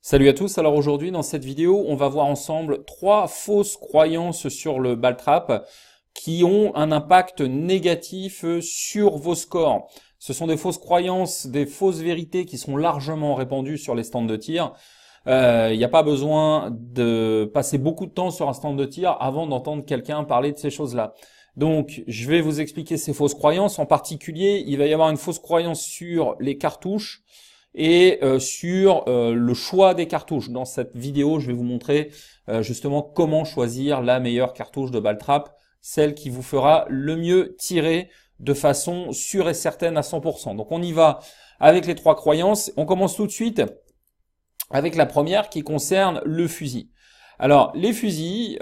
Salut à tous, alors aujourd'hui dans cette vidéo on va voir ensemble trois fausses croyances sur le baltrap qui ont un impact négatif sur vos scores. Ce sont des fausses croyances, des fausses vérités qui sont largement répandues sur les stands de tir. Il euh, n'y a pas besoin de passer beaucoup de temps sur un stand de tir avant d'entendre quelqu'un parler de ces choses-là. Donc, je vais vous expliquer ces fausses croyances. En particulier, il va y avoir une fausse croyance sur les cartouches et euh, sur euh, le choix des cartouches. Dans cette vidéo, je vais vous montrer euh, justement comment choisir la meilleure cartouche de baltrap, celle qui vous fera le mieux tirer de façon sûre et certaine à 100%. Donc on y va avec les trois croyances. On commence tout de suite avec la première qui concerne le fusil. Alors, les fusils,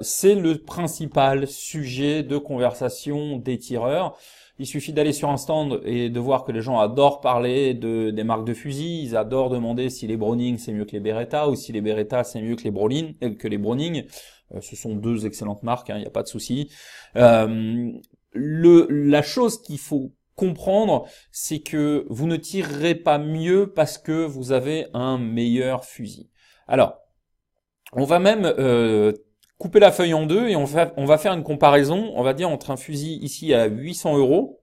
c'est le principal sujet de conversation des tireurs. Il suffit d'aller sur un stand et de voir que les gens adorent parler de, des marques de fusils, ils adorent demander si les Browning c'est mieux que les Beretta ou si les Beretta c'est mieux que les Brolin, euh, que les Browning. Euh, ce sont deux excellentes marques, il hein, n'y a pas de souci. Euh, la chose qu'il faut comprendre, c'est que vous ne tirerez pas mieux parce que vous avez un meilleur fusil. Alors, on va même couper la feuille en deux et on, va faire une comparaison, on va dire, entre un fusil ici à 800 euros,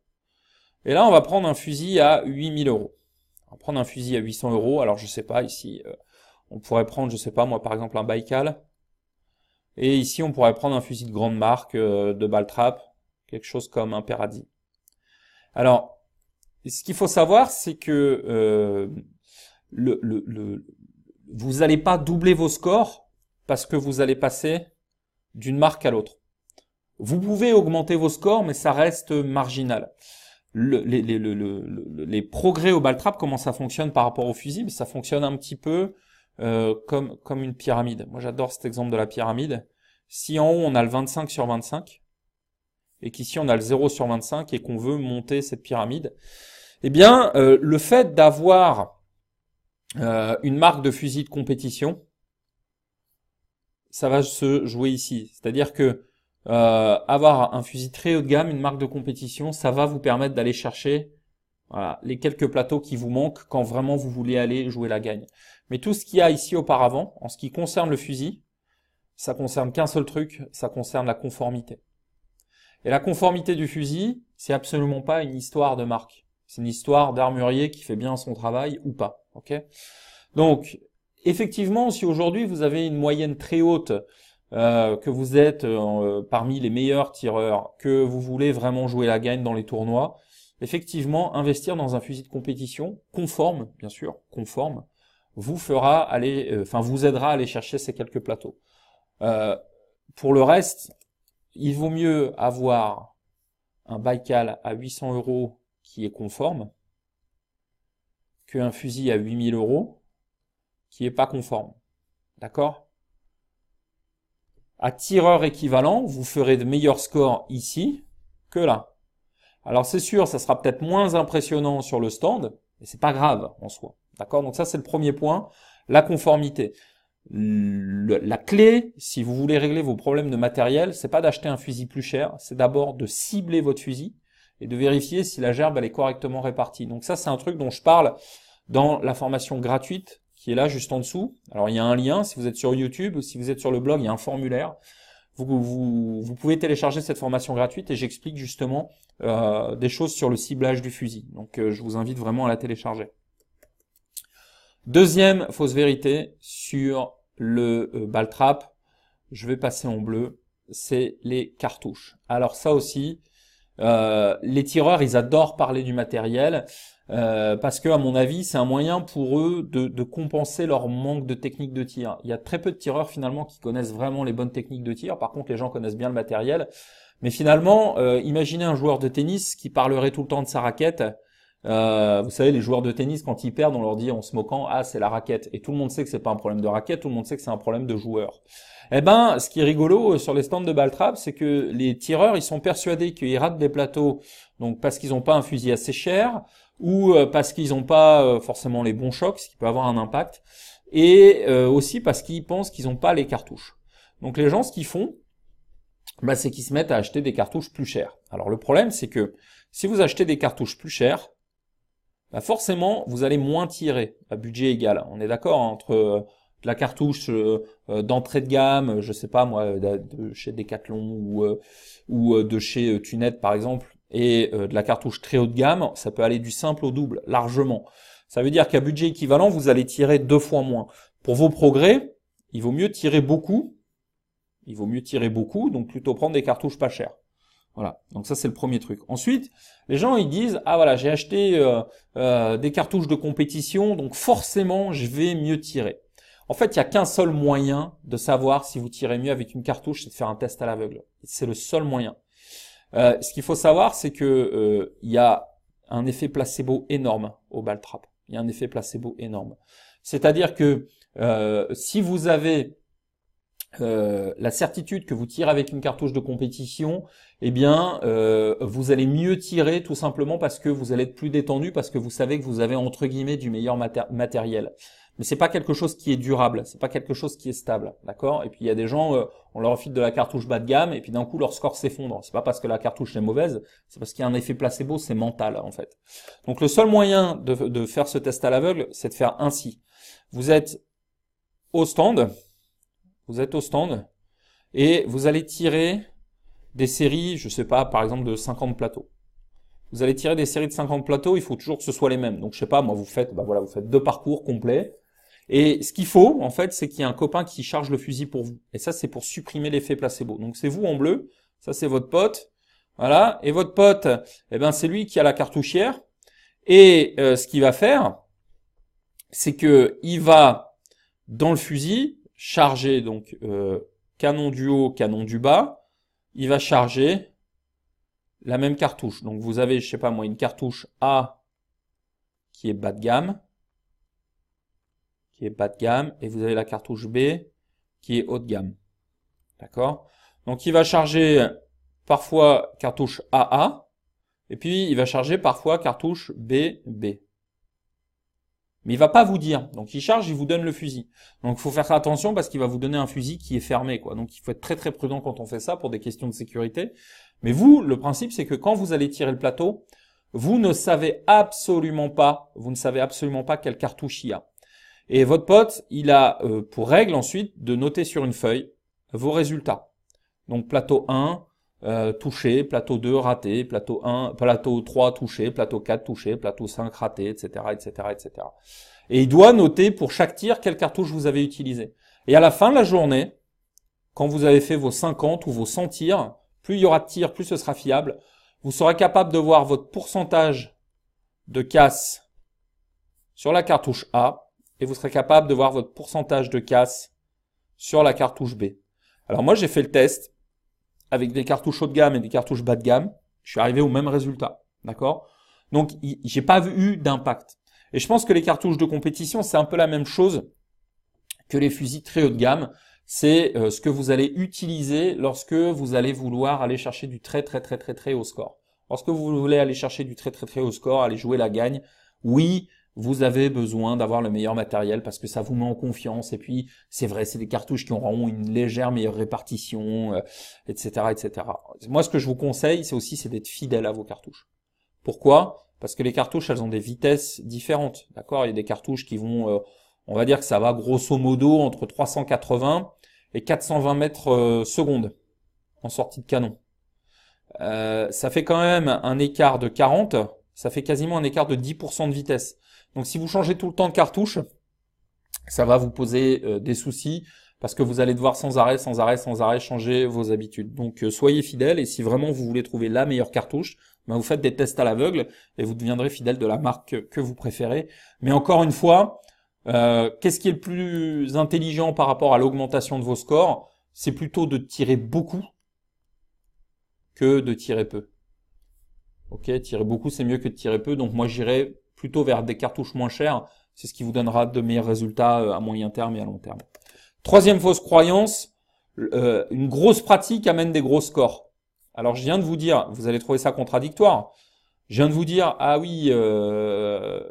et là, on va prendre un fusil à 8000 euros. On va prendre un fusil à 800 euros, alors je sais pas, ici, euh, on pourrait prendre, je sais pas, moi, par exemple, un Baikal et ici, on pourrait prendre un fusil de grande marque, euh, de Baltrap, quelque chose comme un Peradi. Alors, ce qu'il faut savoir, c'est que euh, le, vous n'allez pas doubler vos scores parce que vous allez passer d'une marque à l'autre. Vous pouvez augmenter vos scores, mais ça reste marginal. les, progrès au baltrap, comment ça fonctionne par rapport au fusil, ça fonctionne un petit peu euh, comme, comme une pyramide. Moi, j'adore cet exemple de la pyramide. Si en haut, on a le 25 sur 25, et qu'ici, on a le 0 sur 25, et qu'on veut monter cette pyramide, eh bien, euh, le fait d'avoir euh, une marque de fusil de compétition, ça va se jouer ici. C'est-à-dire que euh, avoir un fusil très haut de gamme, une marque de compétition, ça va vous permettre d'aller chercher les quelques plateaux qui vous manquent quand vraiment vous voulez aller jouer la gagne. Mais tout ce qu'il y a ici auparavant, en ce qui concerne le fusil, ça concerne qu'un seul truc, ça concerne la conformité. Et la conformité du fusil, c'est absolument pas une histoire de marque. C'est une histoire d'armurier qui fait bien son travail ou pas. Ok Donc, Effectivement, si aujourd'hui vous avez une moyenne très haute, euh, que vous êtes euh, euh, parmi les meilleurs tireurs, que vous voulez vraiment jouer la gagne dans les tournois, effectivement, investir dans un fusil de compétition conforme, bien sûr, conforme, vous fera aller, enfin vous aidera à aller chercher ces quelques plateaux. pour le reste, il vaut mieux avoir un Baikal à 800 euros qui est conforme qu'un fusil à 8000 euros qui n'est pas conforme. D'accord À tireur équivalent, vous ferez de meilleurs scores ici que là. Alors c'est sûr, ça sera peut-être moins impressionnant sur le stand, mais c'est pas grave en soi. D'accord Donc ça c'est le premier point, la conformité. la clé, si vous voulez régler vos problèmes de matériel, c'est pas d'acheter un fusil plus cher, c'est d'abord de cibler votre fusil et de vérifier si la gerbe elle est correctement répartie. Donc ça c'est un truc dont je parle dans la formation gratuite qui est là juste en dessous. Alors il y a un lien, si vous êtes sur YouTube, si vous êtes sur le blog, il y a un formulaire. Vous, pouvez télécharger cette formation gratuite et j'explique justement euh, des choses sur le ciblage du fusil. Donc euh, je vous invite vraiment à la télécharger. Deuxième fausse vérité sur le euh, ball trap, je vais passer en bleu, c'est les cartouches. Alors ça aussi, euh, les tireurs, ils adorent parler du matériel euh, parce que, à mon avis, c'est un moyen pour eux de, compenser leur manque de technique de tir. Il y a très peu de tireurs finalement qui connaissent vraiment les bonnes techniques de tir. Par contre, les gens connaissent bien le matériel. Mais finalement, euh, imaginez un joueur de tennis qui parlerait tout le temps de sa raquette euh, vous savez, les joueurs de tennis, quand ils perdent, on leur dit en se moquant, ah, c'est la raquette. Et tout le monde sait que c'est pas un problème de raquette, tout le monde sait que c'est un problème de joueur. Eh ben, ce qui est rigolo euh, sur les stands de Baltrap, c'est que les tireurs, ils sont persuadés qu'ils ratent des plateaux, donc parce qu'ils n'ont pas un fusil assez cher, ou euh, parce qu'ils n'ont pas forcément les bons chocs, ce qui peut avoir un impact, et aussi parce qu'ils pensent qu'ils n'ont pas les cartouches. Donc les gens, ce qu'ils font, bah, c'est qu'ils se mettent à acheter des cartouches plus chères. Alors le problème, c'est que si vous achetez des cartouches plus chères, bah forcément, vous allez moins tirer à budget égal. On est d'accord hein, entre euh, de la cartouche euh, euh, d'entrée de gamme, je sais pas moi, de, chez Decathlon ou, ou de chez Tunette par exemple, et de la cartouche très haut de gamme, ça peut aller du simple au double, largement. Ça veut dire qu'à budget équivalent, vous allez tirer deux fois moins. Pour vos progrès, il vaut mieux tirer beaucoup. Il vaut mieux tirer beaucoup, donc plutôt prendre des cartouches pas chères. Voilà, donc ça c'est le premier truc. Ensuite, les gens ils disent ah voilà j'ai acheté euh, euh, des cartouches de compétition donc forcément je vais mieux tirer. En fait il n'y a qu'un seul moyen de savoir si vous tirez mieux avec une cartouche, c'est de faire un test à l'aveugle. C'est le seul moyen. Euh, ce qu'il faut savoir c'est que il y a un effet placebo énorme au ball trap. Il y a un effet placebo énorme. C'est-à-dire que si vous avez euh, la certitude que vous tirez avec une cartouche de compétition, eh bien, euh, vous allez mieux tirer tout simplement parce que vous allez être plus détendu, parce que vous savez que vous avez entre guillemets du meilleur matériel. Mais c'est pas quelque chose qui est durable, c'est pas quelque chose qui est stable, d'accord Et puis il y a des gens, euh, on leur offre de la cartouche bas de gamme et puis d'un coup leur score s'effondre. C'est pas parce que la cartouche est mauvaise, c'est parce qu'il y a un effet placebo, c'est mental en fait. Donc le seul moyen de, de faire ce test à l'aveugle, c'est de faire ainsi. Vous êtes au stand, vous êtes au stand et vous allez tirer des séries, je sais pas, par exemple de 50 plateaux. Vous allez tirer des séries de 50 plateaux, il faut toujours que ce soit les mêmes. Donc je sais pas, moi vous faites, bah voilà, vous faites deux parcours complets. Et ce qu'il faut, en fait, c'est qu'il y ait un copain qui charge le fusil pour vous. Et ça, c'est pour supprimer l'effet placebo. Donc c'est vous en bleu, ça c'est votre pote, voilà. Et votre pote, eh ben c'est lui qui a la cartouchière. Et euh, ce qu'il va faire, c'est que il va dans le fusil charger donc euh, canon du haut, canon du bas, il va charger la même cartouche. Donc vous avez, je sais pas moi, une cartouche A qui est bas de gamme, qui est bas de gamme, et vous avez la cartouche B qui est haut de gamme. D'accord Donc il va charger parfois cartouche AA, et puis il va charger parfois cartouche BB. Mais il va pas vous dire. Donc il charge, il vous donne le fusil. Donc il faut faire attention parce qu'il va vous donner un fusil qui est fermé, quoi. Donc il faut être très très prudent quand on fait ça pour des questions de sécurité. Mais vous, le principe, c'est que quand vous allez tirer le plateau, vous ne savez absolument pas, vous ne savez absolument pas quelle cartouche il y a. Et votre pote, il a euh, pour règle ensuite de noter sur une feuille vos résultats. Donc plateau 1, euh, touché, plateau 2 raté, plateau 1, plateau 3 touché, plateau 4 touché, plateau 5 raté, etc., etc., etc. Et il doit noter pour chaque tir quelle cartouche vous avez utilisée. Et à la fin de la journée, quand vous avez fait vos 50 ou vos 100 tirs, plus il y aura de tirs, plus ce sera fiable. Vous serez capable de voir votre pourcentage de casse sur la cartouche A et vous serez capable de voir votre pourcentage de casse sur la cartouche B. Alors moi j'ai fait le test avec des cartouches haut de gamme et des cartouches bas de gamme, je suis arrivé au même résultat. D'accord Donc, j'ai pas eu d'impact. Et je pense que les cartouches de compétition, c'est un peu la même chose que les fusils très haut de gamme. C'est euh, ce que vous allez utiliser lorsque vous allez vouloir aller chercher du très très très très très haut score. Lorsque vous voulez aller chercher du très très très haut score, aller jouer la gagne, oui, vous avez besoin d'avoir le meilleur matériel parce que ça vous met en confiance. Et puis, c'est vrai, c'est des cartouches qui auront une légère meilleure répartition, etc., euh, etc. Moi, ce que je vous conseille, c'est aussi c'est d'être fidèle à vos cartouches. Pourquoi Parce que les cartouches, elles ont des vitesses différentes. D'accord Il y a des cartouches qui vont, euh, on va dire que ça va grosso modo entre 380 et 420 mètres euh, secondes en sortie de canon. ça fait quand même un écart de 40, ça fait quasiment un écart de 10% de vitesse. Donc si vous changez tout le temps de cartouche, ça va vous poser euh, des soucis parce que vous allez devoir sans arrêt, sans arrêt, sans arrêt changer vos habitudes. Donc euh, soyez fidèle et si vraiment vous voulez trouver la meilleure cartouche, ben, vous faites des tests à l'aveugle et vous deviendrez fidèle de la marque que vous préférez. Mais encore une fois, euh, qu'est-ce qui est le plus intelligent par rapport à l'augmentation de vos scores C'est plutôt de tirer beaucoup que de tirer peu. Ok, tirer beaucoup c'est mieux que de tirer peu, donc moi j'irai plutôt vers des cartouches moins chères. C'est ce qui vous donnera de meilleurs résultats euh, à moyen terme et à long terme. Troisième fausse croyance, euh, une grosse pratique amène des gros scores. Alors je viens de vous dire, vous allez trouver ça contradictoire. Je viens de vous dire, ah oui, euh,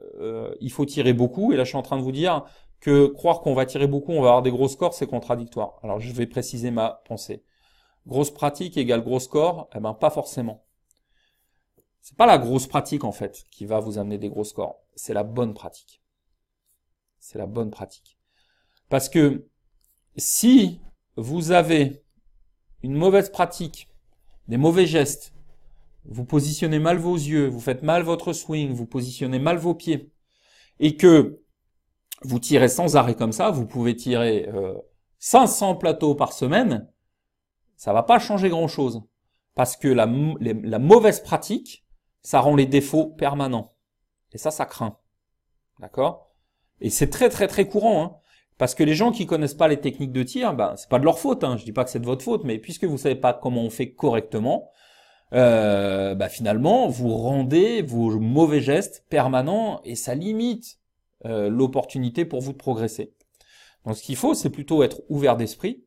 il faut tirer beaucoup. Et là, je suis en train de vous dire que croire qu'on va tirer beaucoup, on va avoir des gros scores, c'est contradictoire. Alors je vais préciser ma pensée. Grosse pratique égale gros score, eh ben pas forcément. C'est pas la grosse pratique en fait qui va vous amener des gros scores, c'est la bonne pratique. C'est la bonne pratique. Parce que si vous avez une mauvaise pratique, des mauvais gestes, vous positionnez mal vos yeux, vous faites mal votre swing, vous positionnez mal vos pieds, et que vous tirez sans arrêt comme ça, vous pouvez tirer 500 euh, plateaux par semaine, ça va pas changer grand chose. Parce que la mauvaise pratique ça rend les défauts permanents. Et ça, ça craint. D'accord Et c'est très très très courant. Hein. parce que les gens qui connaissent pas les techniques de tir, ben, c'est pas de leur faute. Hein. Je dis pas que c'est de votre faute, mais puisque vous savez pas comment on fait correctement, euh, ben, finalement, vous rendez vos mauvais gestes permanents et ça limite euh, l'opportunité pour vous de progresser. Donc ce qu'il faut, c'est plutôt être ouvert d'esprit,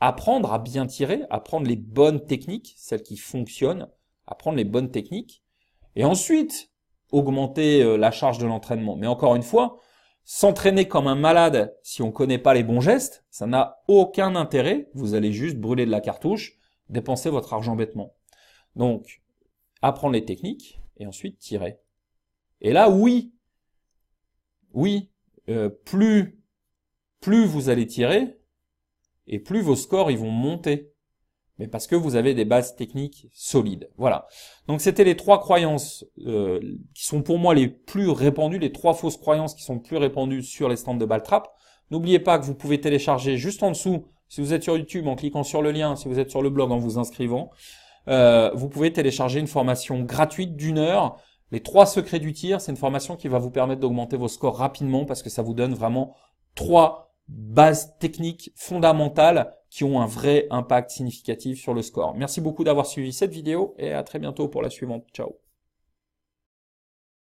apprendre à bien tirer, apprendre les bonnes techniques, celles qui fonctionnent, apprendre les bonnes techniques, et ensuite augmenter euh, la charge de l'entraînement. Mais encore une fois, s'entraîner comme un malade si on ne connaît pas les bons gestes, ça n'a aucun intérêt. Vous allez juste brûler de la cartouche, dépenser votre argent bêtement. Donc, apprendre les techniques et ensuite tirer. Et là, oui, oui, euh, plus, plus vous allez tirer et plus vos scores ils vont monter mais parce que vous avez des bases techniques solides. Voilà. Donc c'était les trois croyances euh, qui sont pour moi les plus répandues, les trois fausses croyances qui sont plus répandues sur les stands de Baltrap. N'oubliez pas que vous pouvez télécharger juste en dessous, si vous êtes sur YouTube, en cliquant sur le lien, si vous êtes sur le blog, en vous inscrivant, euh, vous pouvez télécharger une formation gratuite d'une heure. Les trois secrets du tir, c'est une formation qui va vous permettre d'augmenter vos scores rapidement parce que ça vous donne vraiment trois bases techniques fondamentales qui ont un vrai impact significatif sur le score. Merci beaucoup d'avoir suivi cette vidéo et à très bientôt pour la suivante. Ciao